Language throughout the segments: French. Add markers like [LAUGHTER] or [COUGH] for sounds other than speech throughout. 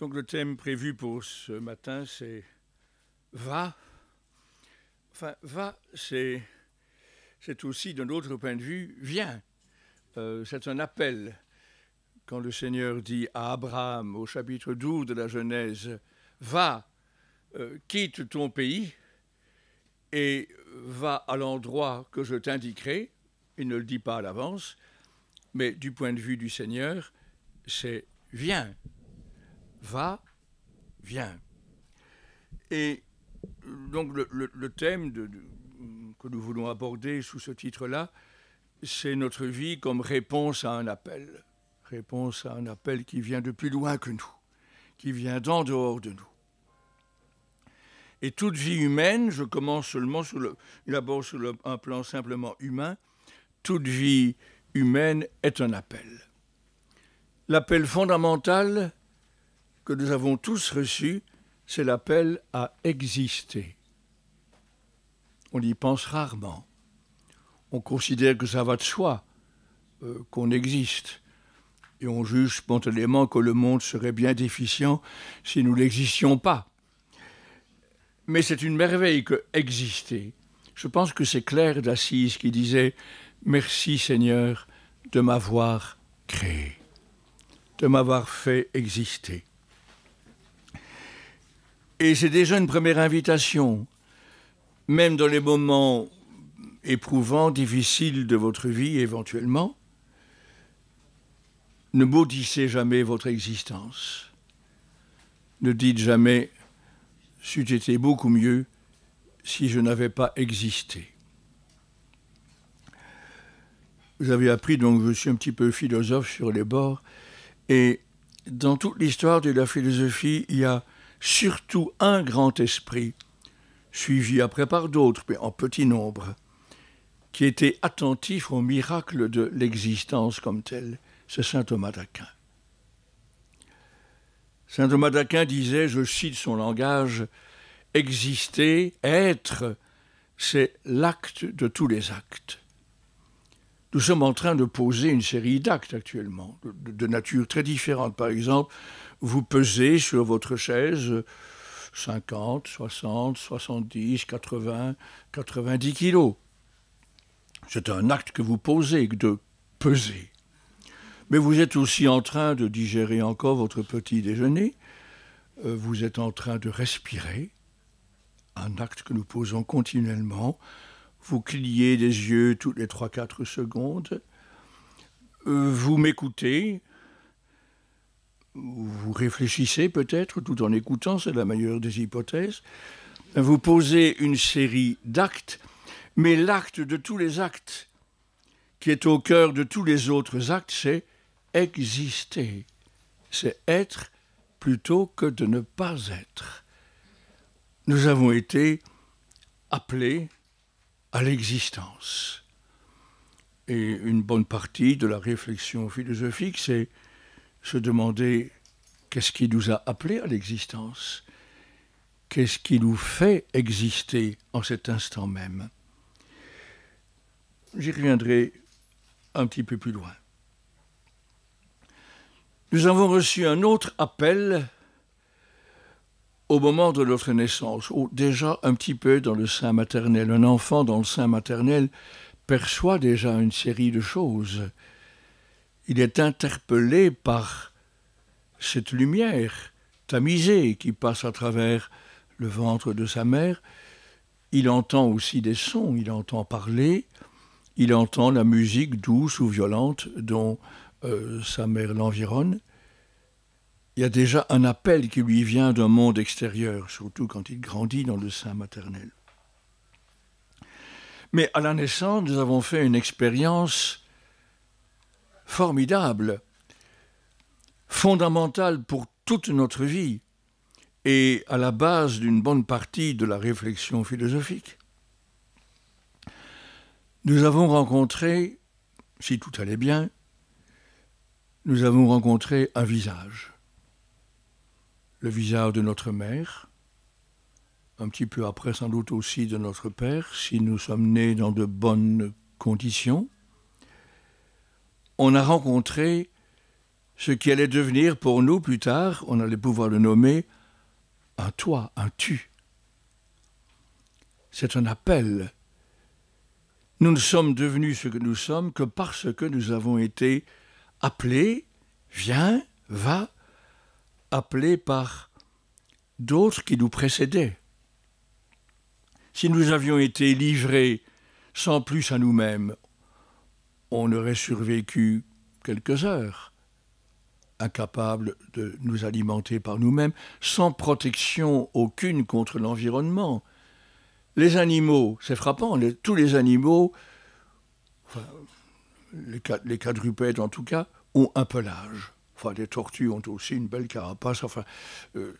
Donc le thème prévu pour ce matin, c'est va. Enfin, va, c'est, aussi d'un autre point de vue, viens. Euh, c'est un appel. Quand le Seigneur dit à Abraham au chapitre 12 de la Genèse, va, euh, quitte ton pays et va à l'endroit que je t'indiquerai, il ne le dit pas à l'avance, mais du point de vue du Seigneur, c'est viens, va, vient. Et donc le, thème de, que nous voulons aborder sous ce titre-là, c'est notre vie comme réponse à un appel, réponse à un appel qui vient de plus loin que nous, qui vient d'en dehors de nous. Et toute vie humaine, je commence seulement sur le, d'abord sur un plan simplement humain, toute vie humaine est un appel. L'appel fondamental que nous avons tous reçu, c'est l'appel à exister. On y pense rarement. On considère que ça va de soi, euh, qu'on existe. Et on juge spontanément que le monde serait bien déficient si nous n'existions pas. Mais c'est une merveille que exister. Je pense que c'est Claire d'Assise qui disait Merci Seigneur de m'avoir créé, de m'avoir fait exister. Et c'est déjà une première invitation. Même dans les moments éprouvants, difficiles de votre vie éventuellement, ne maudissez jamais votre existence. Ne dites jamais « c'eût été beaucoup mieux si je n'avais pas existé ». Vous avez appris, donc je suis un petit peu philosophe sur les bords, et dans toute l'histoire de la philosophie, il y a surtout un grand esprit, suivi après par d'autres, mais en petit nombre, qui était attentif au miracle de l'existence comme tel, c'est saint Thomas d'Aquin. Saint Thomas d'Aquin disait, je cite son langage, Exister, être, c'est l'acte de tous les actes. Nous sommes en train de poser une série d'actes actuellement, de, nature très différente. Par exemple, vous pesez sur votre chaise 50, 60, 70, 80, 90 kilos. C'est un acte que vous posez, de peser. Mais vous êtes aussi en train de digérer encore votre petit déjeuner, euh, vous êtes en train de respirer, un acte que nous posons continuellement, vous cliez des yeux toutes les 3-4 secondes, euh, vous m'écoutez, vous réfléchissez peut-être tout en écoutant, c'est la meilleure des hypothèses, vous posez une série d'actes, mais l'acte de tous les actes, qui est au cœur de tous les autres actes, c'est exister, c'est être plutôt que de ne pas être. Nous avons été appelés à l'existence. Et une bonne partie de la réflexion philosophique, c'est se demander qu'est-ce qui nous a appelés à l'existence, qu'est-ce qui nous fait exister en cet instant même. J'y reviendrai un petit peu plus loin. Nous avons reçu un autre appel au moment de notre naissance, ou déjà un petit peu dans le sein maternel. Un enfant dans le sein maternel perçoit déjà une série de choses il est interpellé par cette lumière tamisée qui passe à travers le ventre de sa mère. Il entend aussi des sons, il entend parler, il entend la musique douce ou violente dont euh, sa mère l'environne. Il y a déjà un appel qui lui vient d'un monde extérieur, surtout quand il grandit dans le sein maternel. Mais à la naissance, nous avons fait une expérience formidable, fondamentale pour toute notre vie et à la base d'une bonne partie de la réflexion philosophique. Nous avons rencontré, si tout allait bien, nous avons rencontré un visage. Le visage de notre mère, un petit peu après sans doute aussi de notre père, si nous sommes nés dans de bonnes conditions on a rencontré ce qui allait devenir pour nous plus tard, on allait pouvoir le nommer, un toi, un tu. C'est un appel. Nous ne sommes devenus ce que nous sommes que parce que nous avons été appelés, viens, va, appelés par d'autres qui nous précédaient. Si nous avions été livrés sans plus à nous-mêmes, on aurait survécu quelques heures, incapables de nous alimenter par nous-mêmes, sans protection aucune contre l'environnement. Les animaux, c'est frappant, tous les animaux, les, quadrupèdes en tout cas, ont un pelage. Enfin, les tortues ont aussi une belle carapace. Euh,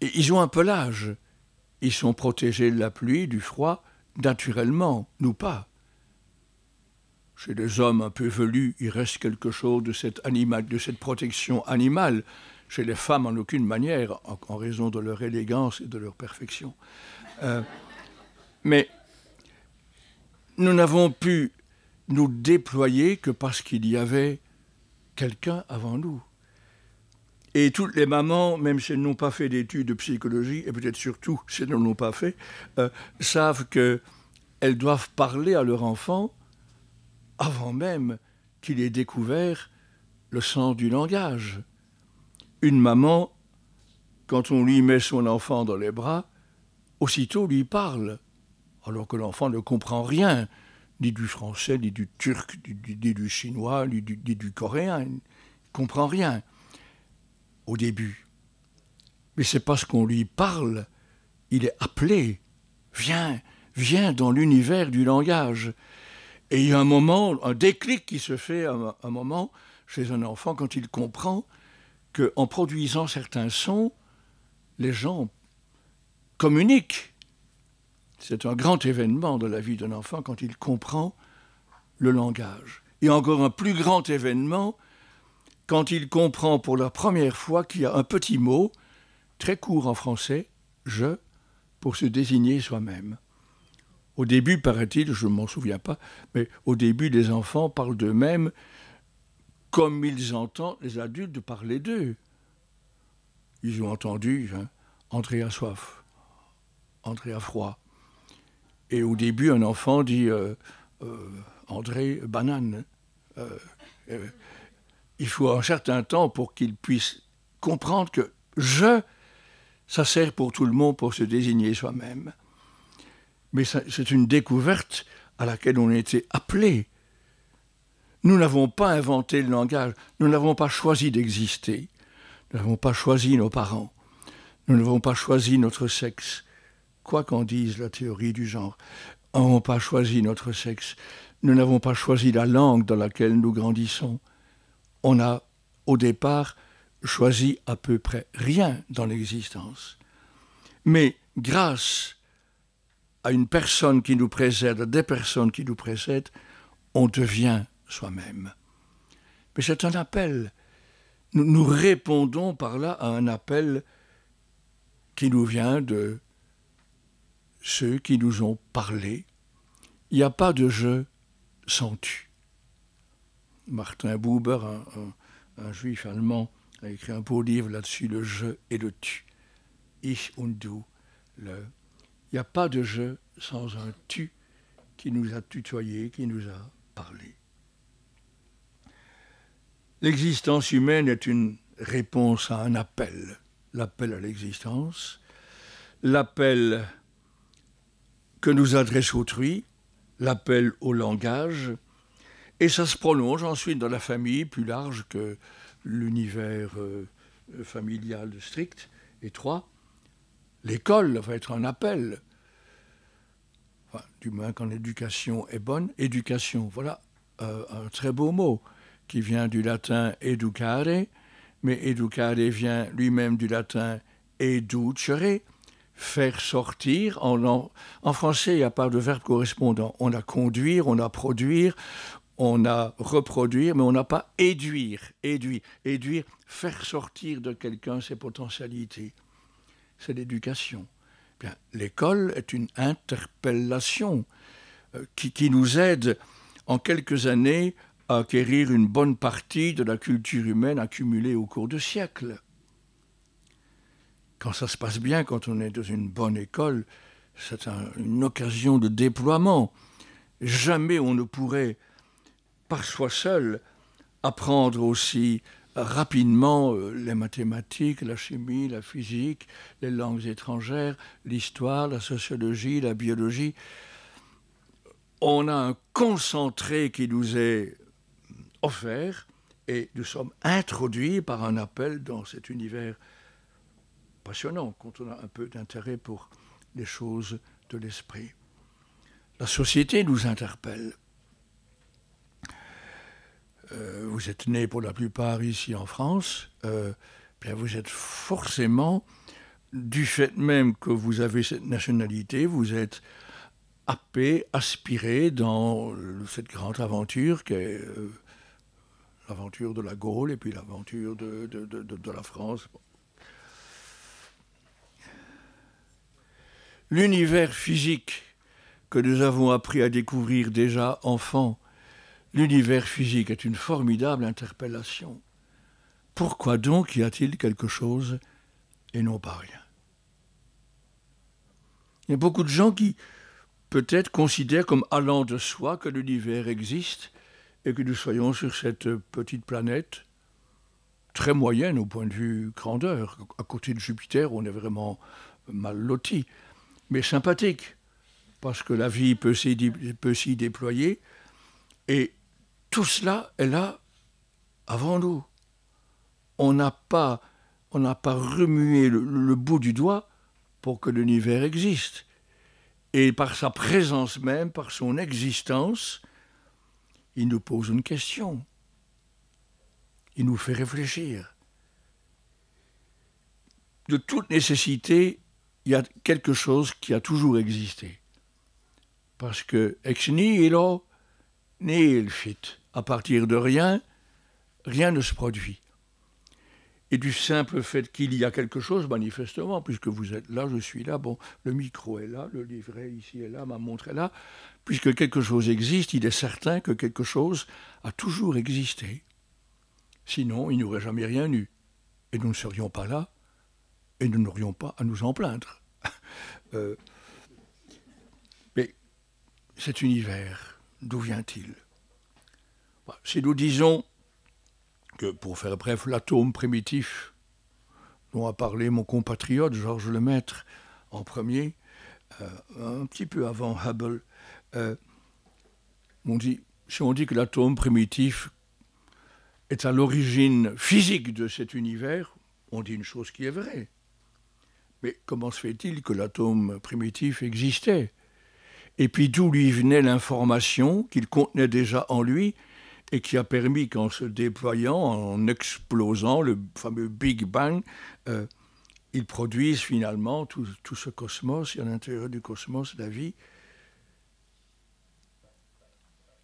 ils ont un pelage. Ils sont protégés de la pluie, du froid, naturellement, nous pas. Chez les hommes un peu velus, il reste quelque chose de, cet animal, de cette protection animale. Chez les femmes, en aucune manière, en, raison de leur élégance et de leur perfection. Euh, mais nous n'avons pu nous déployer que parce qu'il y avait quelqu'un avant nous. Et toutes les mamans, même si elles n'ont pas fait d'études de psychologie, et peut-être surtout si elles ne l'ont pas fait, euh, savent qu'elles doivent parler à leur enfant avant même qu'il ait découvert le sens du langage. Une maman, quand on lui met son enfant dans les bras, aussitôt lui parle, alors que l'enfant ne comprend rien, ni du français, ni du turc, ni, du chinois, ni du, coréen, il ne comprend rien au début. Mais c'est parce qu'on lui parle, il est appelé, viens, viens dans l'univers du langage. Et il y a un moment, un déclic qui se fait à un, moment chez un enfant quand il comprend qu'en produisant certains sons, les gens communiquent. C'est un grand événement de la vie d'un enfant quand il comprend le langage. Et encore un plus grand événement quand il comprend pour la première fois qu'il y a un petit mot, très court en français, je, pour se désigner soi-même. Au début, paraît-il, je ne m'en souviens pas, mais au début, les enfants parlent d'eux-mêmes comme ils entendent les adultes parler d'eux. Ils ont entendu André hein, entrer à soif, André à froid. Et au début, un enfant dit euh, euh, André, banane. Euh, il faut un certain temps pour qu'il puisse comprendre que je, ça sert pour tout le monde pour se désigner soi-même mais c'est une découverte à laquelle on a été appelé. Nous n'avons pas inventé le langage, nous n'avons pas choisi d'exister, nous n'avons pas choisi nos parents, nous n'avons pas choisi notre sexe, quoi qu'en dise la théorie du genre, nous n'avons pas choisi notre sexe, nous n'avons pas choisi la langue dans laquelle nous grandissons. On a, au départ, choisi à peu près rien dans l'existence. Mais grâce à une personne qui nous précède, à des personnes qui nous précèdent, on devient soi-même. Mais c'est un appel. Nous, répondons par là à un appel qui nous vient de ceux qui nous ont parlé. Il n'y a pas de jeu sans tu. Martin Buber, un, juif allemand, a écrit un beau livre là-dessus, le jeu et le tu. Ich und du, le il n'y a pas de je sans un tu qui nous a tutoyés, qui nous a parlé. L'existence humaine est une réponse à un appel, l'appel à l'existence, l'appel que nous adresse autrui, l'appel au langage, et ça se prolonge ensuite dans la famille plus large que l'univers euh, familial strict, étroit, L'école va être un appel, du moins quand l'éducation est bonne. Éducation, voilà euh, un très beau mot qui vient du latin educare, mais educare vient lui-même du latin educere, faire sortir. En, français, il n'y a pas de verbe correspondant. On a conduire, on a produire, on a reproduire, mais on n'a pas Éduire, éduire, faire sortir de quelqu'un ses potentialités c'est l'éducation. Eh l'école est une interpellation euh, qui, nous aide en quelques années à acquérir une bonne partie de la culture humaine accumulée au cours de siècles. Quand ça se passe bien, quand on est dans une bonne école, c'est une occasion de déploiement. Jamais on ne pourrait, par soi seul, apprendre aussi rapidement euh, les mathématiques, la chimie, la physique, les langues étrangères, l'histoire, la sociologie, la biologie. On a un concentré qui nous est offert et nous sommes introduits par un appel dans cet univers passionnant quand on a un peu d'intérêt pour les choses de l'esprit. La société nous interpelle. Euh, vous êtes né pour la plupart ici en France, euh, bien vous êtes forcément, du fait même que vous avez cette nationalité, vous êtes happé, aspiré dans cette grande aventure qui est euh, l'aventure de la Gaule et puis l'aventure de, de, de, la France. L'univers physique que nous avons appris à découvrir déjà enfant L'univers physique est une formidable interpellation. Pourquoi donc y a-t-il quelque chose et non pas rien Il y a beaucoup de gens qui peut-être considèrent comme allant de soi que l'univers existe et que nous soyons sur cette petite planète très moyenne au point de vue grandeur. À côté de Jupiter, on est vraiment mal loti, mais sympathique, parce que la vie peut s'y déployer. Et tout cela est là avant nous. On n'a pas, pas remué le, bout du doigt pour que l'univers existe. Et par sa présence même, par son existence, il nous pose une question. Il nous fait réfléchir. De toute nécessité, il y a quelque chose qui a toujours existé. Parce que ex nihilo, fit à partir de rien, rien ne se produit. Et du simple fait qu'il y a quelque chose, manifestement, puisque vous êtes là, je suis là, bon, le micro est là, le livret ici est là, ma montre est là, puisque quelque chose existe, il est certain que quelque chose a toujours existé. Sinon, il n'y aurait jamais rien eu. Et nous ne serions pas là, et nous n'aurions pas à nous en plaindre. [LAUGHS] Euh, mais cet univers, D'où vient-il bah, Si nous disons que, pour faire bref, l'atome primitif dont a parlé mon compatriote Georges Lemaître en premier, euh, un petit peu avant Hubble, euh, dit, si on dit que l'atome primitif est à l'origine physique de cet univers, on dit une chose qui est vraie. Mais comment se fait-il que l'atome primitif existait et puis d'où lui venait l'information qu'il contenait déjà en lui et qui a permis qu'en se déployant, en explosant le fameux Big Bang, euh, il produise finalement tout, tout ce cosmos et à l'intérieur du cosmos la vie.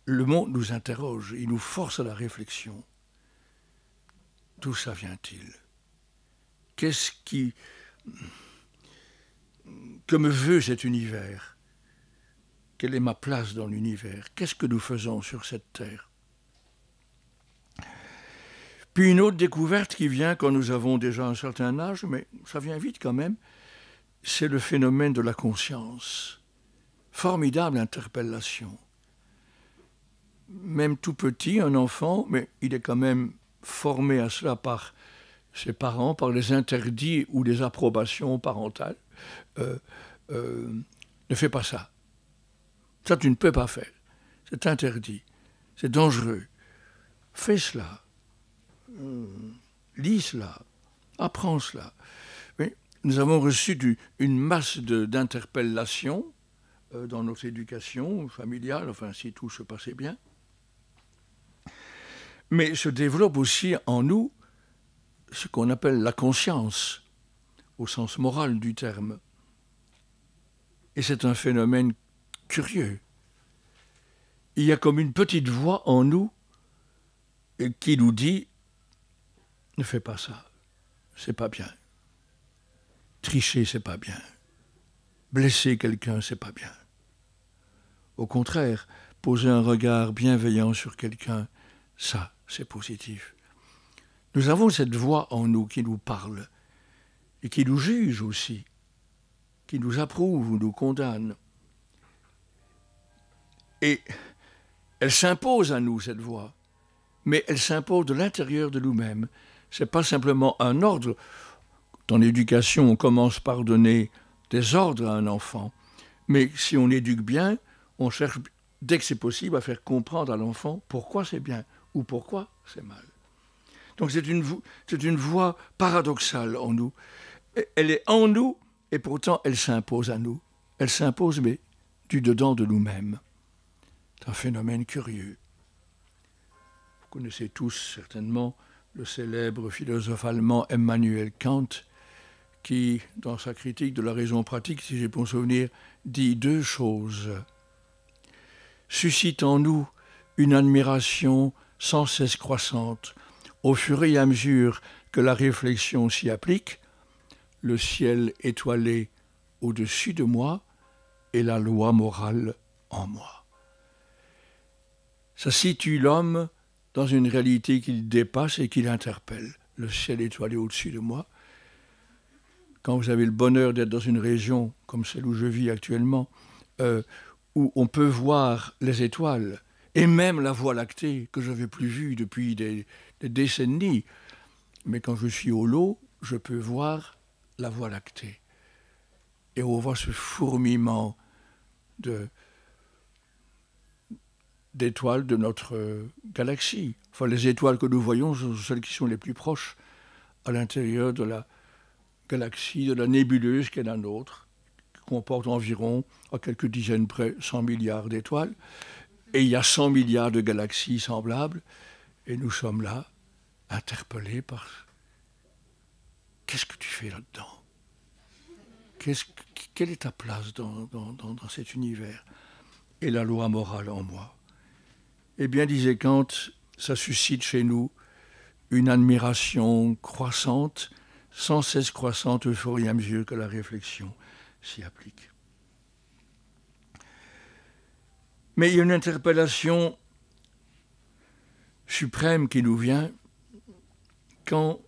Le monde nous interroge, il nous force à la réflexion. D'où ça vient-il Qu'est-ce qui... Que me veut cet univers quelle est ma place dans l'univers Qu'est-ce que nous faisons sur cette terre Puis une autre découverte qui vient quand nous avons déjà un certain âge, mais ça vient vite quand même, c'est le phénomène de la conscience. Formidable interpellation. Même tout petit, un enfant, mais il est quand même formé à cela par ses parents, par les interdits ou les approbations parentales, euh, euh, ne fait pas ça. Ça, tu ne peux pas faire. C'est interdit. C'est dangereux. Fais cela. Euh, lis cela. Apprends cela. Mais nous avons reçu une masse d'interpellations euh, dans notre éducation familiale, enfin si tout se passait bien. Mais se développe aussi en nous ce qu'on appelle la conscience, au sens moral du terme. Et c'est un phénomène curieux. Il y a comme une petite voix en nous euh, qui nous dit ne fais pas ça, c'est pas bien. Tricher, c'est pas bien. Blesser quelqu'un, c'est pas bien. Au contraire, poser un regard bienveillant sur quelqu'un, ça, c'est positif. Nous avons cette voix en nous qui nous parle et qui nous juge aussi, qui nous approuve ou nous condamne. Et elle s'impose à nous, cette voix, mais elle s'impose de l'intérieur de nous-mêmes. Ce n'est pas simplement un ordre. Dans l'éducation, on commence par donner des ordres à un enfant. Mais si on éduque bien, on cherche, dès que c'est possible, à faire comprendre à l'enfant pourquoi c'est bien ou pourquoi c'est mal. Donc c'est une, une voie paradoxale en nous. Elle est en nous et pourtant elle s'impose à nous. Elle s'impose, mais du dedans de nous-mêmes un phénomène curieux. Vous connaissez tous certainement le célèbre philosophe allemand Emmanuel Kant, qui, dans sa critique de la raison pratique, si j'ai bon souvenir, dit deux choses. Suscite en nous une admiration sans cesse croissante. Au fur et à mesure que la réflexion s'y applique, le ciel étoilé au-dessus de moi et la loi morale en moi. Ça situe l'homme dans une réalité qu'il dépasse et qu'il interpelle. Le ciel étoilé au-dessus de moi. Quand vous avez le bonheur d'être dans une région comme celle où je vis actuellement, euh, où on peut voir les étoiles, et même la Voie lactée que je n'avais plus vue depuis des, des, décennies. Mais quand je suis au lot, je peux voir la Voie lactée. Et on voit ce fourmillement de, d'étoiles de notre euh, galaxie. Enfin, les étoiles que nous voyons sont celles qui sont les plus proches à l'intérieur de la galaxie, de la nébuleuse qui est la nôtre, qui comporte environ, à quelques dizaines près, 100 milliards d'étoiles. Et il y a 100 milliards de galaxies semblables. Et nous sommes là, interpellés par Qu'est-ce que tu fais là-dedans Quelle est ta place dans cet univers Et la loi morale en moi eh bien, disait Kant, ça suscite chez nous une admiration croissante, sans cesse croissante, et à mesure que la réflexion s'y applique. Mais il y a une interpellation suprême qui nous vient quand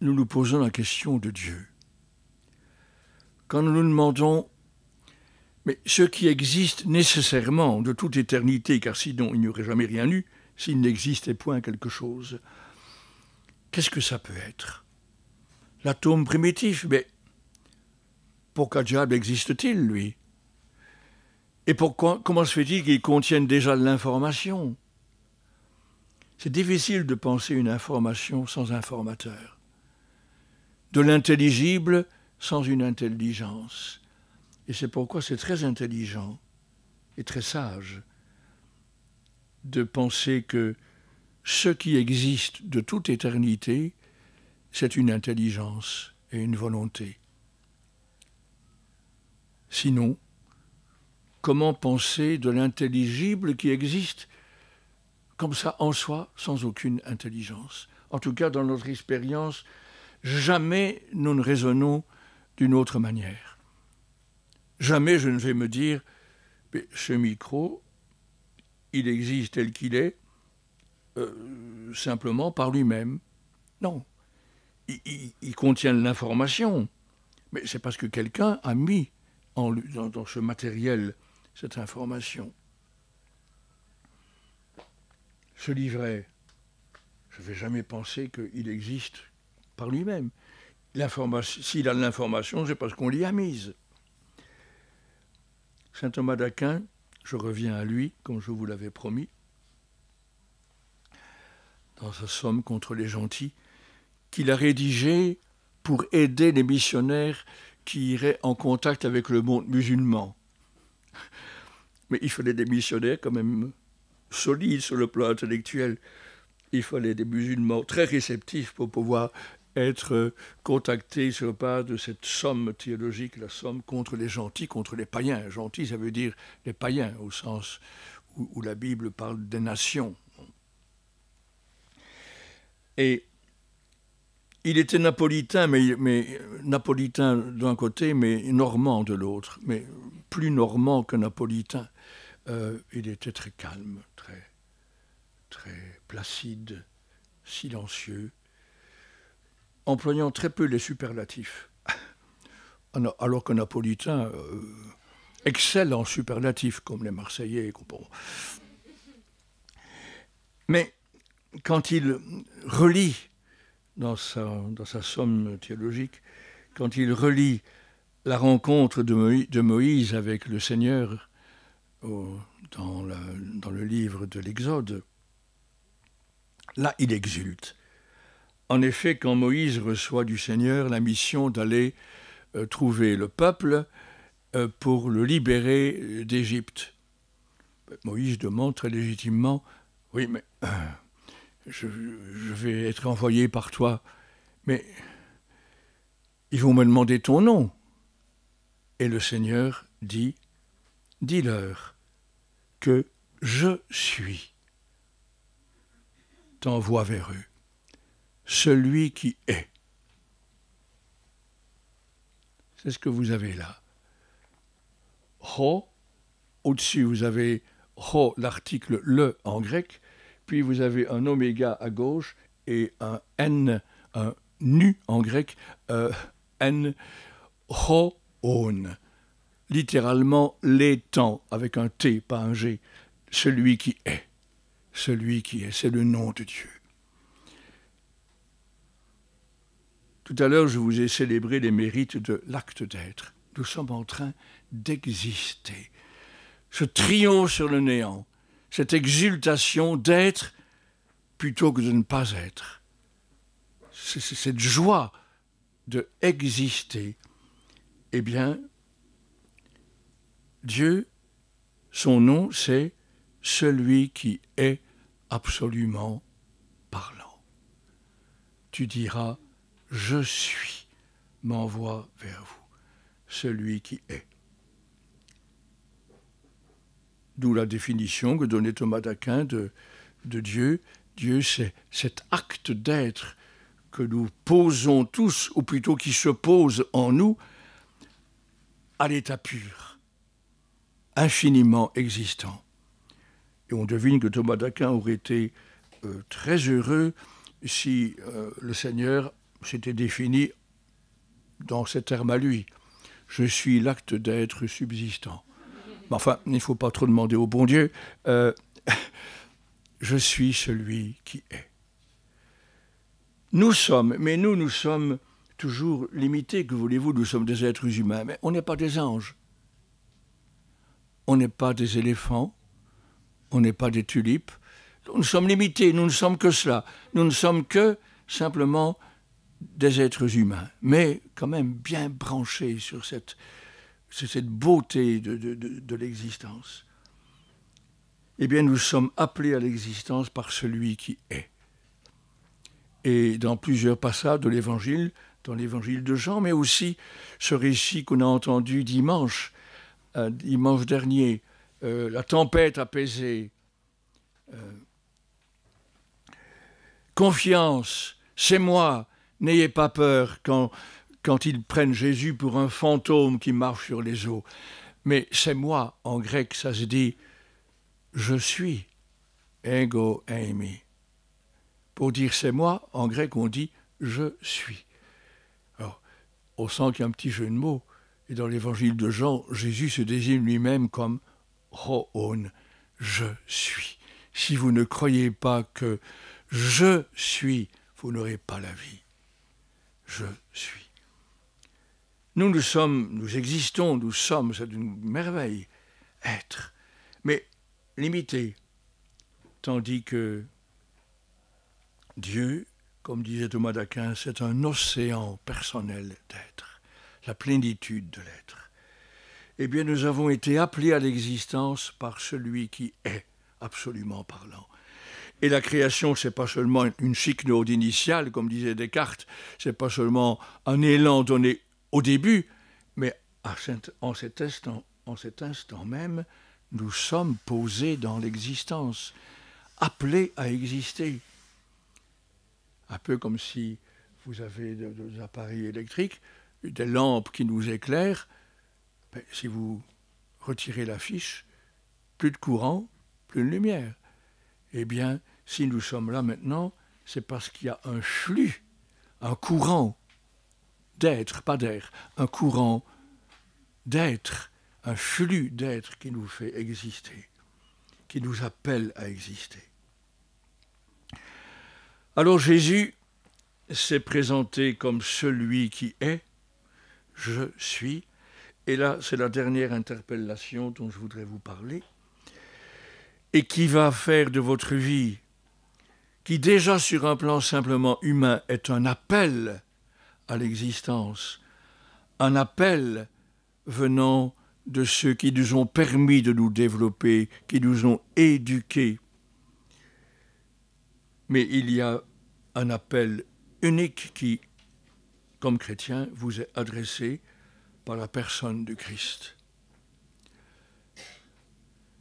nous nous posons la question de Dieu. Quand nous nous demandons mais ce qui existe nécessairement de toute éternité, car sinon il n'y aurait jamais rien eu, s'il n'existait point quelque chose, qu'est-ce que ça peut être L'atome primitif, mais pourquoi diable existe-t-il, lui Et pourquoi, comment se fait-il qu'il contienne déjà de l'information C'est difficile de penser une information sans informateur, de l'intelligible sans une intelligence et c'est pourquoi c'est très intelligent et très sage de penser que ce qui existe de toute éternité, c'est une intelligence et une volonté. Sinon, comment penser de l'intelligible qui existe comme ça en soi, sans aucune intelligence En tout cas, dans notre expérience, jamais nous ne raisonnons d'une autre manière. Jamais je ne vais me dire, ce micro, il existe tel qu'il est, euh, simplement par lui-même. Non. Il, contient de l'information, mais c'est parce que quelqu'un a mis dans, dans ce matériel cette information. Ce livret, je ne vais jamais penser qu'il existe par lui-même. S'il a de l'information, c'est parce qu'on l'y a mise. Saint Thomas d'Aquin, je reviens à lui, comme je vous l'avais promis, dans sa somme contre les gentils, qu'il a rédigé pour aider les missionnaires qui iraient en contact avec le monde musulman. Mais il fallait des missionnaires quand même solides sur le plan intellectuel. Il fallait des musulmans très réceptifs pour pouvoir être contacté, le pas, de cette somme théologique, la somme contre les gentils, contre les païens. Gentils, ça veut dire les païens, au sens où, la Bible parle des nations. Et il était napolitain, mais, napolitain d'un côté, mais normand de l'autre, mais plus normand que napolitain. Euh, il était très calme, très, très placide, silencieux employant très peu les superlatifs. [LAUGHS] Alors que Napolitain euh, excelle en superlatifs, comme les Marseillais Mais quand il relie dans sa, somme théologique, quand il relie la rencontre de, Moïse, avec le Seigneur dans le livre de l'Exode, là il exulte. En effet, quand Moïse reçoit du Seigneur la mission d'aller euh, trouver le peuple euh, pour le libérer euh, d'Égypte, Moïse demande très légitimement, oui, mais je, je, vais être envoyé par toi, mais ils vont me demander ton nom. Et le Seigneur dit, dis-leur que je suis, t'envoie vers eux celui qui est. C'est ce que vous avez là. Ho, au-dessus vous avez ho, l'article le en grec, puis vous avez un oméga à gauche et un n, un nu en grec, euh, n, ho, on. Littéralement l'étant, avec un T, pas un G, celui qui est. Celui qui est, c'est le nom de Dieu. Tout à l'heure, je vous ai célébré les mérites de l'acte d'être. Nous sommes en train d'exister. Ce triomphe sur le néant, cette exultation d'être plutôt que de ne pas être. cette joie de exister. Eh bien, Dieu, son nom, c'est celui qui est absolument parlant. Tu diras, je suis m'envoie vers vous, celui qui est. D'où la définition que donnait Thomas d'Aquin de, de Dieu. Dieu, c'est cet acte d'être que nous posons tous, ou plutôt qui se pose en nous, à l'état pur, infiniment existant. Et on devine que Thomas d'Aquin aurait été euh, très heureux si euh, le Seigneur c'était défini dans ces termes à lui. Je suis l'acte d'être subsistant. Mais enfin, il ne faut pas trop demander au bon Dieu. Euh, [LAUGHS] je suis celui qui est. Nous sommes, mais nous, nous sommes toujours limités, que voulez-vous, nous sommes des êtres humains, mais on n'est pas des anges. On n'est pas des éléphants, on n'est pas des tulipes. Nous sommes limités, nous ne sommes que cela. Nous ne sommes que simplement des êtres humains, mais quand même bien branchés sur cette, beauté de, l'existence. Eh bien, nous sommes appelés à l'existence par celui qui est. Et dans plusieurs passages de l'Évangile, dans l'Évangile de Jean, mais aussi ce récit qu'on a entendu dimanche, euh, dimanche dernier, euh, la tempête apaisée, euh, confiance, c'est moi, N'ayez pas peur quand, quand ils prennent Jésus pour un fantôme qui marche sur les eaux. Mais c'est moi, en grec, ça se dit je suis, ego eimi. Pour dire c'est moi, en grec, on dit je suis. Alors, on sent qu'il y a un petit jeu de mots. Et dans l'évangile de Jean, Jésus se désigne lui-même comme »,« je suis. Si vous ne croyez pas que je suis, vous n'aurez pas la vie je suis. Nous, nous sommes, nous existons, nous sommes, c'est une merveille, être, mais limité. Tandis que Dieu, comme disait Thomas d'Aquin, c'est un océan personnel d'être, la plénitude de l'être. Eh bien, nous avons été appelés à l'existence par celui qui est, absolument parlant. Et la création, c'est pas seulement une cycnode initiale, comme disait Descartes, c'est pas seulement un élan donné au début, mais en, cet instant, en cet instant même, nous sommes posés dans l'existence, appelés à exister. Un peu comme si vous avez des, appareils électriques, des lampes qui nous éclairent, si vous retirez la fiche, plus de courant, plus de lumière. Eh bien, si nous sommes là maintenant, c'est parce qu'il y a un flux, un courant d'être, pas d'air, un courant d'être, un flux d'être qui nous fait exister, qui nous appelle à exister. Alors Jésus s'est présenté comme celui qui est, je suis, et là c'est la dernière interpellation dont je voudrais vous parler, et qui va faire de votre vie qui déjà sur un plan simplement humain est un appel à l'existence, un appel venant de ceux qui nous ont permis de nous développer, qui nous ont éduqués. Mais il y a un appel unique qui, comme chrétien, vous est adressé par la personne du Christ.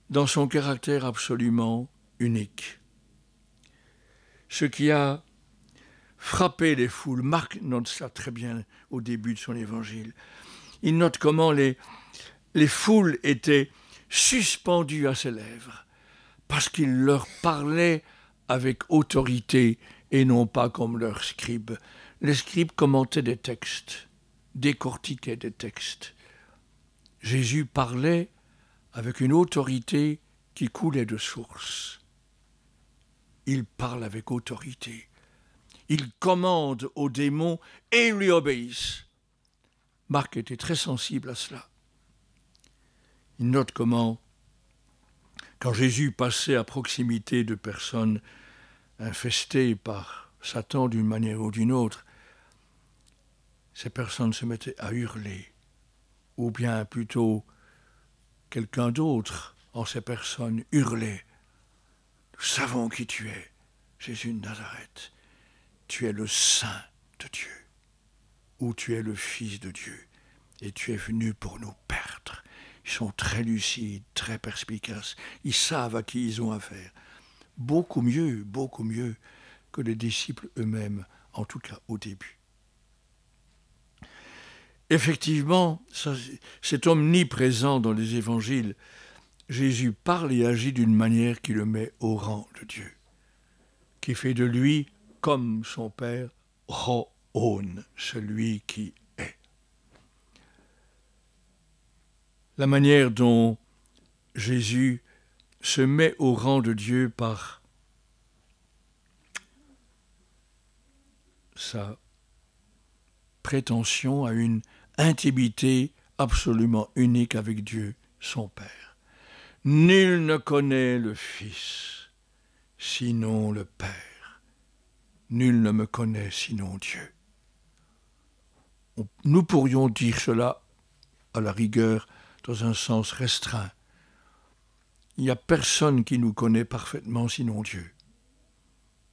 Dans son caractère absolument unique ce qui a frappé les foules. Marc note ça très bien au début de son évangile. Il note comment les, les foules étaient suspendues à ses lèvres parce qu'il leur parlait avec autorité et non pas comme leurs scribes. Les scribes commentaient des textes, décortiquaient des textes. Jésus parlait avec une autorité qui coulait de source il parle avec autorité. Il commande aux démons et ils lui obéissent. Marc était très sensible à cela. Il note comment, quand Jésus passait à proximité de personnes infestées par Satan d'une manière ou d'une autre, ces personnes se mettaient à hurler, ou bien plutôt quelqu'un d'autre en ces personnes hurlait nous savons qui tu es, Jésus de Nazareth. Tu es le Saint de Dieu, ou tu es le Fils de Dieu, et tu es venu pour nous perdre. Ils sont très lucides, très perspicaces, ils savent à qui ils ont affaire. Beaucoup mieux, beaucoup mieux que les disciples eux-mêmes, en tout cas au début. Effectivement, ça, c'est omniprésent dans les évangiles. Jésus parle et agit d'une manière qui le met au rang de Dieu, qui fait de lui, comme son Père, ro-on », celui qui est. La manière dont Jésus se met au rang de Dieu par sa prétention à une intimité absolument unique avec Dieu, son Père. Nul ne connaît le Fils, sinon le Père. Nul ne me connaît, sinon Dieu. Nous pourrions dire cela, à la rigueur, dans un sens restreint. Il n'y a personne qui nous connaît parfaitement, sinon Dieu.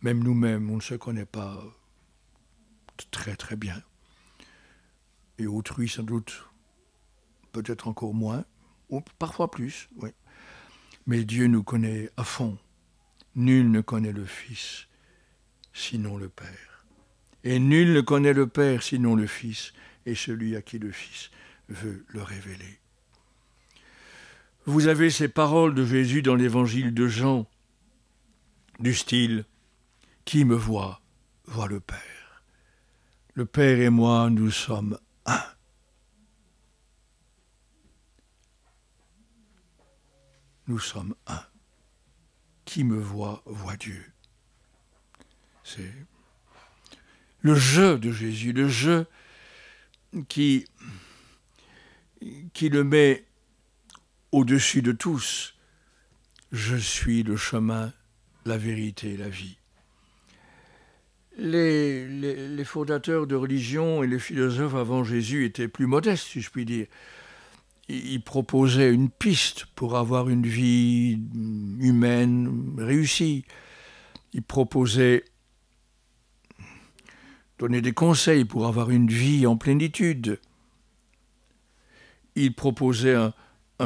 Même nous-mêmes, on ne se connaît pas très très bien. Et autrui, sans doute, peut-être encore moins, ou parfois plus, oui. Mais Dieu nous connaît à fond. Nul ne connaît le Fils sinon le Père. Et nul ne connaît le Père sinon le Fils et celui à qui le Fils veut le révéler. Vous avez ces paroles de Jésus dans l'évangile de Jean, du style Qui me voit, voit le Père. Le Père et moi, nous sommes un. nous sommes un. Qui me voit, voit Dieu. C'est le jeu de Jésus, le jeu qui, qui le met au-dessus de tous. Je suis le chemin, la vérité, la vie. les, les fondateurs de religion et les philosophes avant Jésus étaient plus modestes, si je puis dire il proposait une piste pour avoir une vie humaine réussie. Il proposait donner des conseils pour avoir une vie en plénitude. Il proposait un,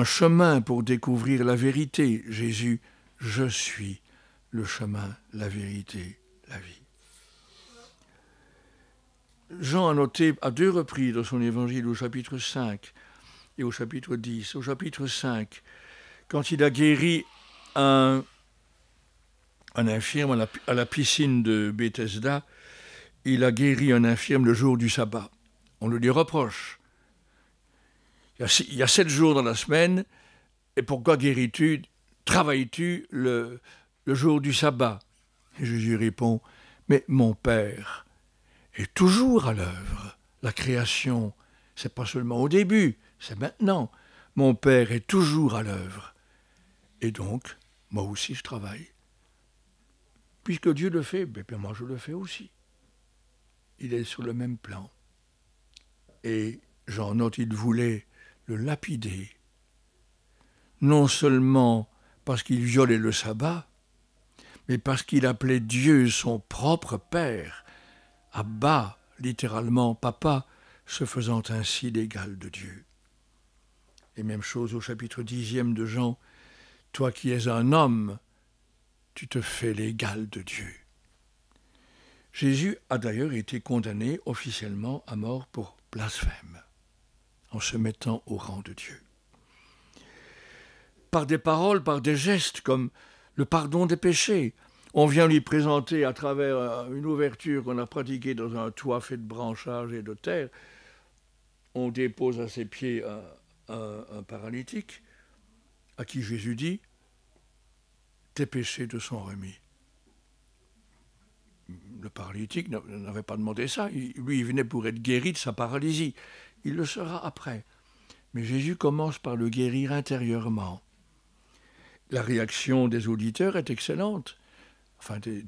chemin pour découvrir la vérité. Jésus, je suis le chemin, la vérité, la vie. Jean a noté à deux reprises dans son évangile au chapitre 5 au chapitre 10. Au chapitre 5, quand il a guéri un, un infirme à la, piscine de Bethesda, il a guéri un infirme le jour du sabbat. On le lui reproche. Il y, a, sept jours dans la semaine, et pourquoi guéris-tu, travailles-tu le, le jour du sabbat Jésus répond, mais mon Père est toujours à l'œuvre. La création, c'est pas seulement au début, c'est maintenant. Mon père est toujours à l'œuvre. Et donc, moi aussi je travaille. Puisque Dieu le fait, ben, ben, moi je le fais aussi. Il est sur le même plan. Et Jean note, il voulait le lapider, non seulement parce qu'il violait le sabbat, mais parce qu'il appelait Dieu son propre Père, à bas, littéralement papa, se faisant ainsi l'égal de Dieu. Et même chose au chapitre dixième de Jean, Toi qui es un homme, tu te fais l'égal de Dieu. Jésus a d'ailleurs été condamné officiellement à mort pour blasphème, en se mettant au rang de Dieu. Par des paroles, par des gestes comme le pardon des péchés, on vient lui présenter à travers euh, une ouverture qu'on a pratiquée dans un toit fait de branchages et de terre, on dépose à ses pieds un, un, paralytique à qui Jésus dit Tes péchés te sont remis. Le paralytique n'avait pas demandé ça. lui, il venait pour être guéri de sa paralysie. Il le sera après. Mais Jésus commence par le guérir intérieurement. La réaction des auditeurs est excellente, enfin des,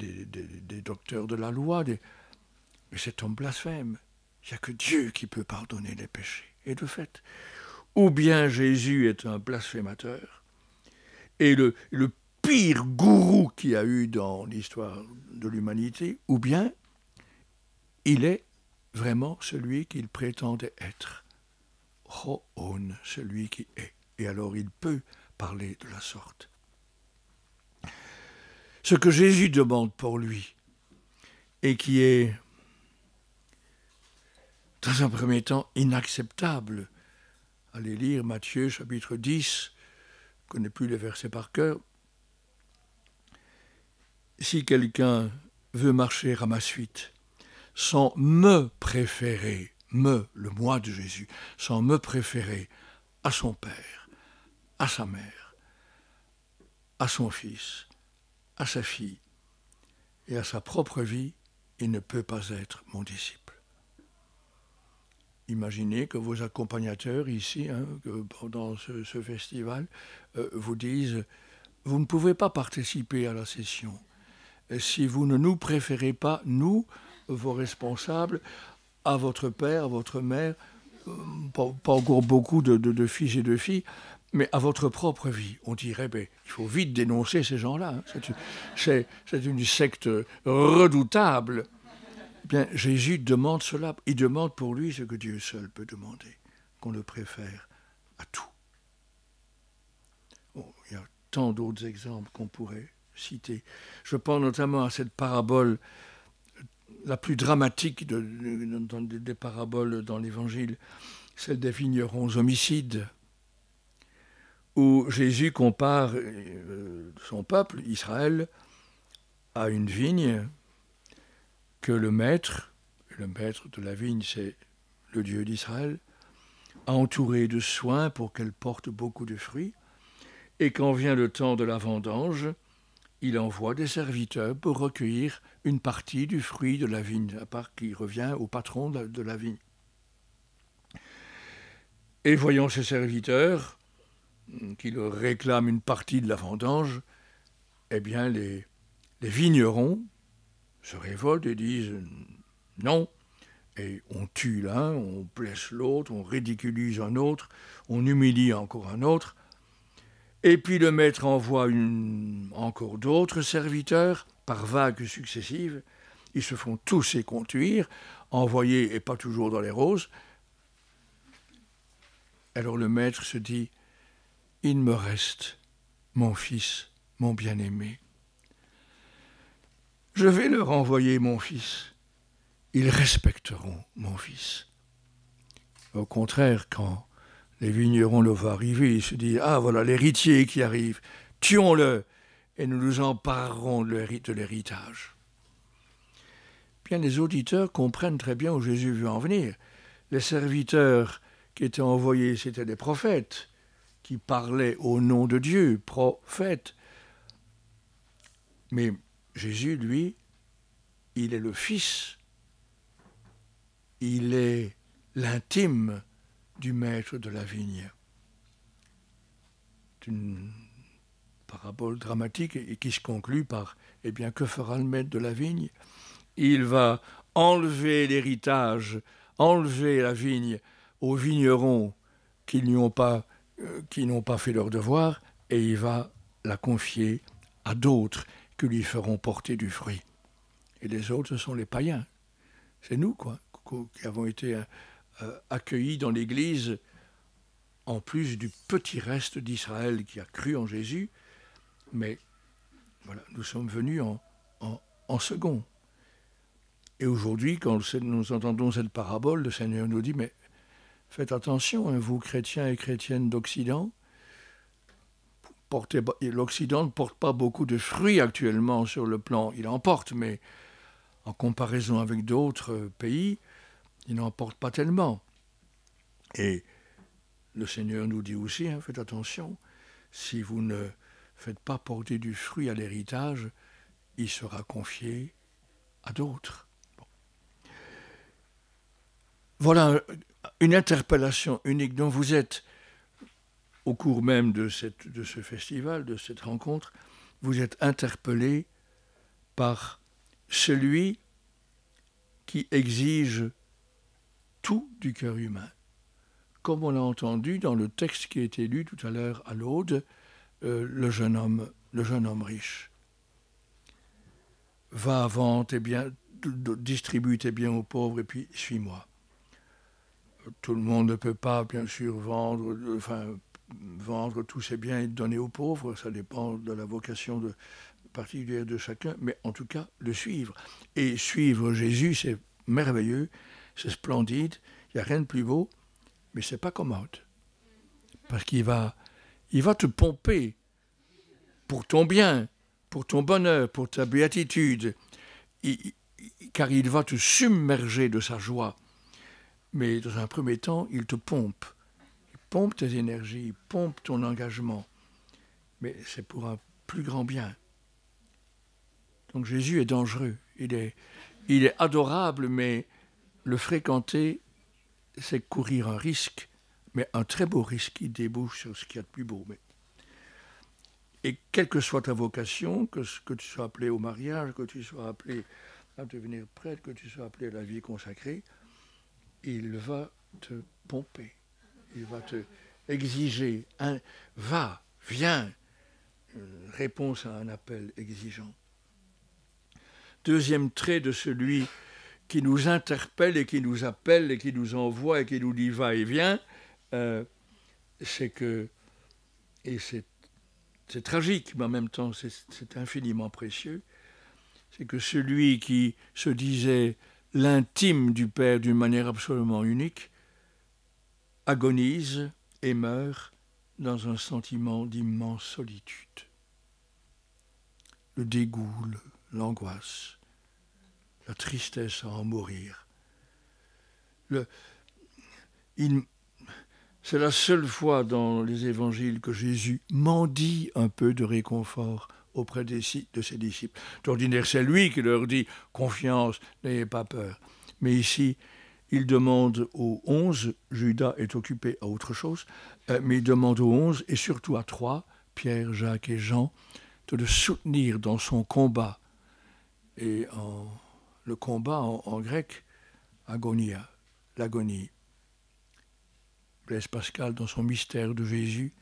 docteurs de la loi. Mais c'est homme blasphème. Il n'y a que Dieu qui peut pardonner les péchés. Et de fait, ou bien Jésus est un blasphémateur, et le, pire gourou qu'il y a eu dans l'histoire de l'humanité, ou bien il est vraiment celui qu'il prétendait être. ho celui qui est. Et alors il peut parler de la sorte. Ce que Jésus demande pour lui, et qui est, dans un premier temps, inacceptable Allez lire Matthieu chapitre 10, je ne connais plus les versets par cœur. Si quelqu'un veut marcher à ma suite, sans me préférer, me, le moi de Jésus, sans me préférer à son Père, à sa mère, à son fils, à sa fille et à sa propre vie, il ne peut pas être mon disciple imaginez que vos accompagnateurs ici, hein, pendant ce, festival, euh, vous disent Vous ne pouvez pas participer à la session. Et si vous ne nous préférez pas, nous, vos responsables, à votre père, à votre mère, euh, pas, encore beaucoup de, de, fils et de filles, mais à votre propre vie. On dirait ben, Il faut vite dénoncer ces gens-là. Hein. C'est une secte redoutable. Jésus demande cela. Il demande pour lui ce que Dieu seul peut demander, qu'on le préfère à tout. Oh, il y a tant d'autres exemples qu'on pourrait citer. Je pense notamment à cette parabole euh, la plus dramatique des paraboles dans l'Évangile, celle des vignerons homicides, où Jésus compare euh, son peuple, Israël, à une vigne que le maître, le maître de la vigne, c'est le Dieu d'Israël, a entouré de soins pour qu'elle porte beaucoup de fruits, et quand vient le temps de la vendange, il envoie des serviteurs pour recueillir une partie du fruit de la vigne, à part qui revient au patron de la vigne. Et voyant ces serviteurs hmm, qui leur réclament une partie de la vendange, eh bien les vignerons se révoltent et disent non. Et on tue l'un, on blesse l'autre, on ridiculise un autre, on humilie encore un autre. Et puis le maître envoie une, encore d'autres serviteurs par vagues successives. Ils se font tous éconduire, envoyés et pas toujours dans les roses. Alors le maître se dit, il me reste mon fils, mon bien-aimé. Je vais leur envoyer mon fils. Ils respecteront mon fils. Au contraire, quand les vignerons le voient arriver, ils se disent Ah, voilà l'héritier qui arrive, tuons-le, et nous nous emparerons de l'héritage. Bien, les auditeurs comprennent très bien où Jésus veut en venir. Les serviteurs qui étaient envoyés, c'étaient des prophètes qui parlaient au nom de Dieu, prophètes. Mais Jésus, lui, il est le Fils, il est l'intime du maître de la vigne. C'est une parabole dramatique et qui se conclut par Eh bien, que fera le maître de la vigne Il va enlever l'héritage, enlever la vigne aux vignerons qui n'ont pas, euh, qui n'ont pas fait leur devoir, et il va la confier à d'autres lui feront porter du fruit. Et les autres, ce sont les païens. C'est nous, quoi, qui avons été euh, euh, accueillis dans l'Église, en plus du petit reste d'Israël qui a cru en Jésus. Mais voilà, nous sommes venus en, en, second. Et aujourd'hui, quand nous entendons cette parabole, le Seigneur nous dit, mais faites attention, hein, vous chrétiens et chrétiennes d'Occident, l'Occident ne porte pas beaucoup de fruits actuellement sur le plan. Il en porte, mais en comparaison avec d'autres pays, il n'en porte pas tellement. Et le Seigneur nous dit aussi, hein, faites attention, si vous ne faites pas porter du fruit à l'héritage, il sera confié à d'autres. Voilà une interpellation unique dont vous êtes au cours même de, ce festival, de cette rencontre, vous êtes interpellé par celui qui exige tout du cœur humain. Comme on l'a entendu dans le texte qui a été lu tout à l'heure à l'Aude, euh, le, jeune homme, le jeune homme riche va vendre tes biens, distribue tes biens aux pauvres et puis suis-moi. Tout le monde ne peut pas, bien sûr, vendre, euh, enfin, vendre tous ses biens et donner aux pauvres, ça dépend de la vocation particulière de chacun, mais en tout cas, le suivre. Et suivre Jésus, c'est merveilleux, c'est splendide, il n'y a rien de plus beau, mais c'est pas commode. Parce qu'il va, il va te pomper pour ton bien, pour ton bonheur, pour ta béatitude, car il va te submerger de sa joie. Mais dans un premier temps, il te pompe pompe tes énergies, pompe ton engagement, mais c'est pour un plus grand bien. Donc Jésus est dangereux, il est, il est adorable, mais le fréquenter, c'est courir un risque, mais un très beau risque qui débouche sur ce qu'il y a de plus beau. Mais... Et quelle que soit ta vocation, que, que tu sois appelé au mariage, que tu sois appelé à devenir prêtre, que tu sois appelé à la vie consacrée, il va te pomper il va te exiger. Un, va, viens. Euh, réponse à un appel exigeant. Deuxième trait de celui qui nous interpelle et qui nous appelle et qui nous envoie et qui nous dit va et viens, euh, c'est que, et c'est tragique, mais en même temps c'est infiniment précieux, c'est que celui qui se disait l'intime du Père d'une manière absolument unique agonise et meurt dans un sentiment d'immense solitude. Le dégoût, l'angoisse, la tristesse à en mourir. c'est la seule fois dans les évangiles que Jésus mendie un peu de réconfort auprès des, de ses disciples. D'ordinaire, c'est lui qui leur dit Confiance, n'ayez pas peur. Mais ici, il demande aux onze, Judas est occupé à autre chose, euh, mais il demande aux onze et surtout à trois, Pierre, Jacques et Jean, de le soutenir dans son combat. Et en, le combat en, grec, agonia, l'agonie. Blaise Pascal, dans son mystère de Jésus,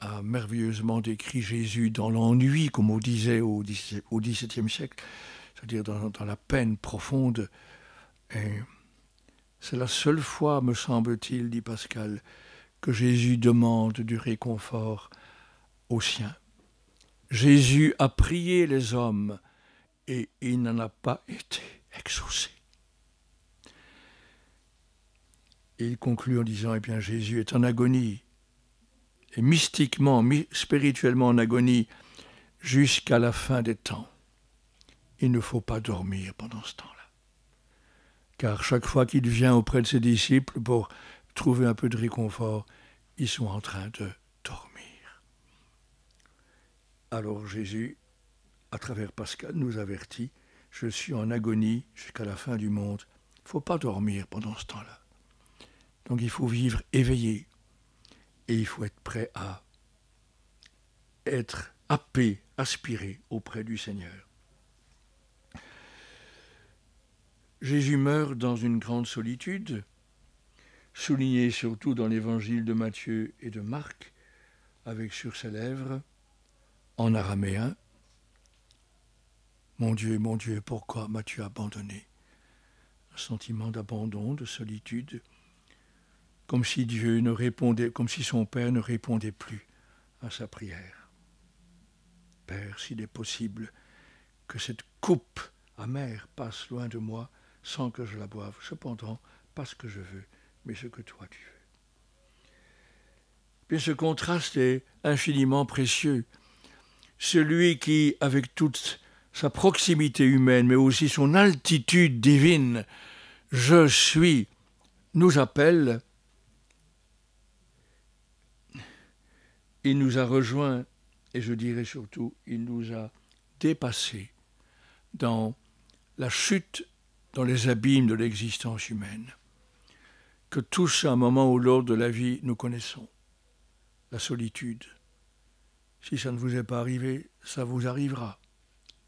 a merveilleusement décrit Jésus dans l'ennui, comme on disait au XVIIe siècle, c'est-à-dire dans, la peine profonde. C'est la seule fois, me semble-t-il, dit Pascal, que Jésus demande du réconfort aux siens. Jésus a prié les hommes et il n'en a pas été exaucé. Et il conclut en disant, eh bien Jésus est en agonie, et mystiquement, spirituellement en agonie, jusqu'à la fin des temps. Il ne faut pas dormir pendant ce temps-là car chaque fois qu'il vient auprès de ses disciples pour trouver un peu de réconfort, ils sont en train de dormir. Alors Jésus, à travers Pascal, nous avertit, je suis en agonie jusqu'à la fin du monde. Il ne faut pas dormir pendant ce temps-là. Donc il faut vivre éveillé et il faut être prêt à être happé, aspiré auprès du Seigneur. Jésus meurt dans une grande solitude, soulignée surtout dans l'évangile de Matthieu et de Marc, avec sur ses lèvres, en araméen, Mon Dieu, mon Dieu, pourquoi m'as-tu abandonné Un sentiment d'abandon, de solitude, comme si Dieu ne répondait, comme si son Père ne répondait plus à sa prière. Père, s'il est possible que cette coupe amère passe loin de moi, sans que je la boive, cependant, pas ce que je veux, mais ce que toi tu veux. Puis ce contraste est infiniment précieux. Celui qui, avec toute sa proximité humaine, mais aussi son altitude divine, je suis, nous appelle, il nous a rejoints et je dirais surtout, il nous a dépassés dans la chute dans les abîmes de l'existence humaine, que tous à un moment ou l'autre de la vie nous connaissons, la solitude. Si ça ne vous est pas arrivé, ça vous arrivera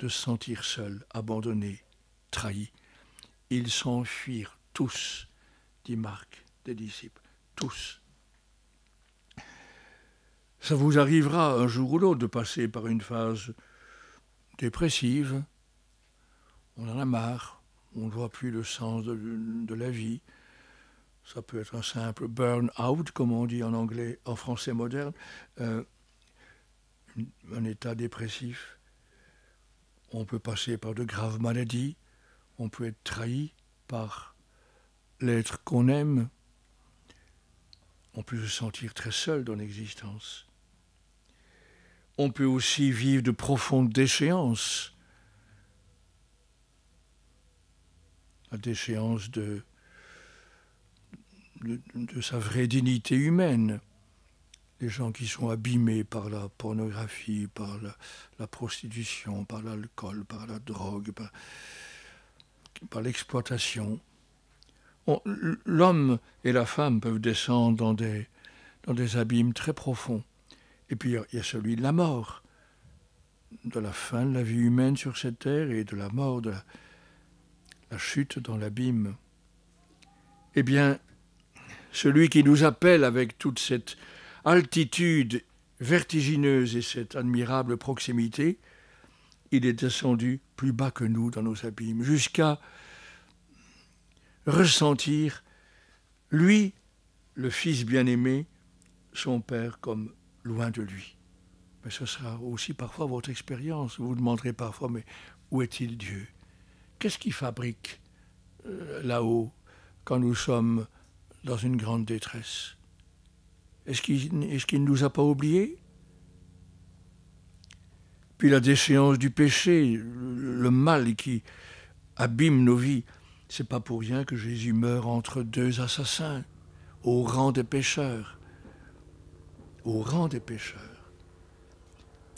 de se sentir seul, abandonné, trahi. Ils s'enfuirent tous, dit Marc des disciples, tous. Ça vous arrivera un jour ou l'autre de passer par une phase dépressive. On en a marre, on ne voit plus le sens de, la vie. Ça peut être un simple burn-out, comme on dit en anglais, en français moderne, euh, un état dépressif. On peut passer par de graves maladies, on peut être trahi par l'être qu'on aime, on peut se sentir très seul dans l'existence. On peut aussi vivre de profondes déchéances à déchéance de, de, sa vraie dignité humaine. Les gens qui sont abîmés par la pornographie, par la, prostitution, par l'alcool, par la drogue, par, l'exploitation. L'homme et la femme peuvent descendre dans des, dans des abîmes très profonds. Et puis il y a celui de la mort, de la fin de la vie humaine sur cette terre et de la mort de la, la chute dans l'abîme. Eh bien, celui qui nous appelle avec toute cette altitude vertigineuse et cette admirable proximité, il est descendu plus bas que nous dans nos abîmes, jusqu'à ressentir, lui, le Fils bien-aimé, son Père comme loin de lui. Mais ce sera aussi parfois votre expérience. Vous vous demanderez parfois, mais où est-il Dieu qu'est-ce qui fabrique euh, là-haut quand nous sommes dans une grande détresse Est-ce qu'il ne nous a pas oubliés Puis la déchéance du péché, le, mal qui abîme nos vies, c'est pas pour rien que Jésus meurt entre deux assassins, au rang des pécheurs. Au rang des pécheurs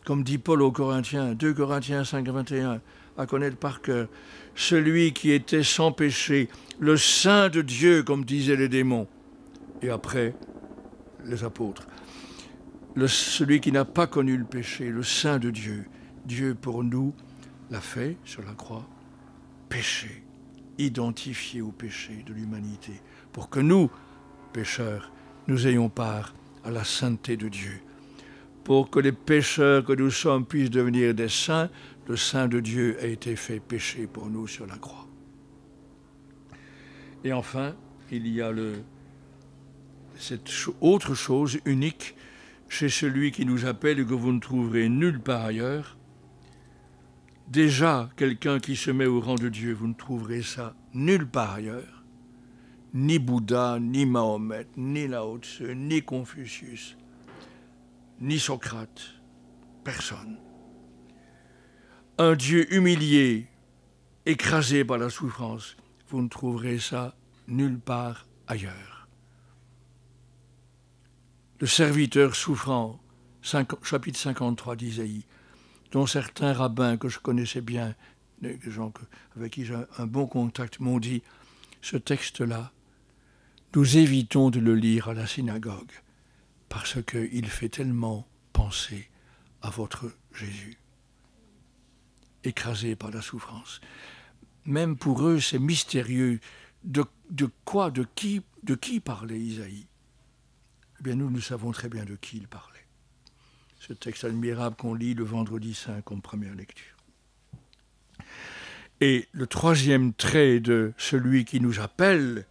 comme dit Paul aux Corinthiens, 2 Corinthiens 5, 21, à connaître par cœur celui qui était sans péché, le Saint de Dieu, comme disaient les démons, et après les apôtres. celui qui n'a pas connu le péché, le Saint de Dieu, Dieu pour nous l'a fait sur la croix, péché, identifié au péché de l'humanité, pour que nous, pécheurs, nous ayons part à la sainteté de Dieu, pour que les pécheurs que nous sommes puissent devenir des saints, le Saint de Dieu a été fait péché pour nous sur la croix. Et enfin, il y a le, cette autre chose unique chez celui qui nous appelle et que vous ne trouverez nulle part ailleurs. Déjà, quelqu'un qui se met au rang de Dieu, vous ne trouverez ça nulle part ailleurs. Ni Bouddha, ni Mahomet, ni Lao Tse, ni Confucius, ni Socrate, personne un Dieu humilié, écrasé par la souffrance. Vous ne trouverez ça nulle part ailleurs. Le serviteur souffrant, chapitre 53 d'Isaïe, dont certains rabbins que je connaissais bien, des gens avec qui j'ai un bon contact, m'ont dit, ce texte-là, nous évitons de le lire à la synagogue, parce qu'il fait tellement penser à votre Jésus écrasés par la souffrance. Même pour eux, c'est mystérieux. De, quoi, de qui, de qui parlait Isaïe Eh bien, nous, nous savons très bien de qui il parlait. Ce texte admirable qu'on lit le vendredi saint comme première lecture. Et le troisième trait de celui qui nous appelle,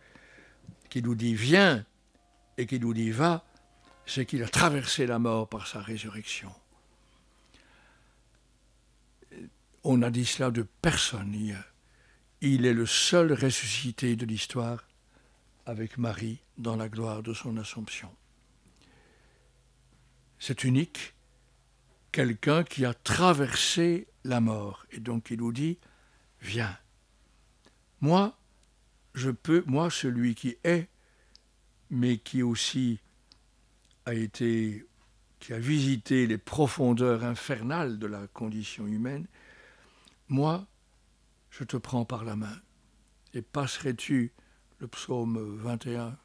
qui nous dit viens et qui nous dit va, c'est qu'il a traversé la mort par sa résurrection. On n'a dit cela de personne hier. Il est le seul ressuscité de l'histoire avec Marie dans la gloire de son Assomption. C'est unique, quelqu'un qui a traversé la mort. Et donc il nous dit, viens. Moi, je peux, moi, celui qui est, mais qui aussi a été, qui a visité les profondeurs infernales de la condition humaine, moi, je te prends par la main. Et passerais-tu, le psaume 21,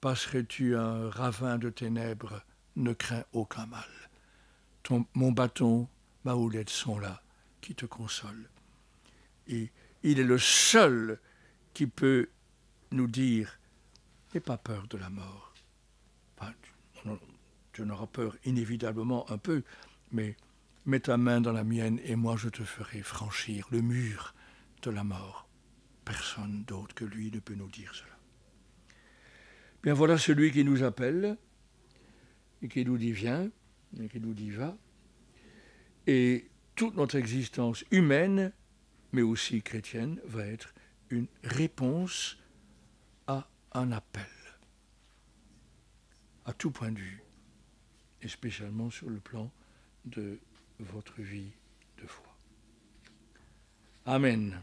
passerais-tu un ravin de ténèbres, ne crains aucun mal. mon bâton, ma houlette sont là, qui te consolent. Et il est le seul qui peut nous dire N'aie pas peur de la mort. tu, tu en auras peur inévitablement un peu, mais Mets ta main dans la mienne et moi je te ferai franchir le mur de la mort. Personne d'autre que lui ne peut nous dire cela. Bien voilà celui qui nous appelle et qui nous dit viens et qui nous dit va. Et toute notre existence humaine, mais aussi chrétienne, va être une réponse à un appel, à tout point de vue, et spécialement sur le plan de votre vie de foi. Amen.